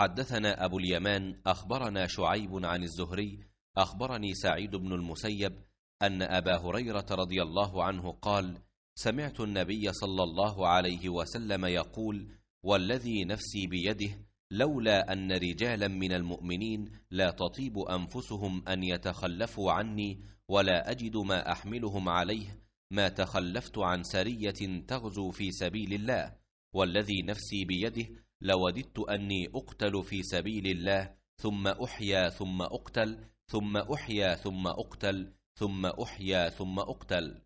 حدثنا أبو اليمان أخبرنا شعيب عن الزهري أخبرني سعيد بن المسيب أن أبا هريرة رضي الله عنه قال سمعت النبي صلى الله عليه وسلم يقول والذي نفسي بيده لولا أن رجالا من المؤمنين لا تطيب أنفسهم أن يتخلفوا عني ولا أجد ما أحملهم عليه ما تخلفت عن سرية تغزو في سبيل الله والذي نفسي بيده لوددت أني أقتل في سبيل الله ثم أحيا ثم أقتل ثم أحيا ثم أقتل ثم أحيا ثم أقتل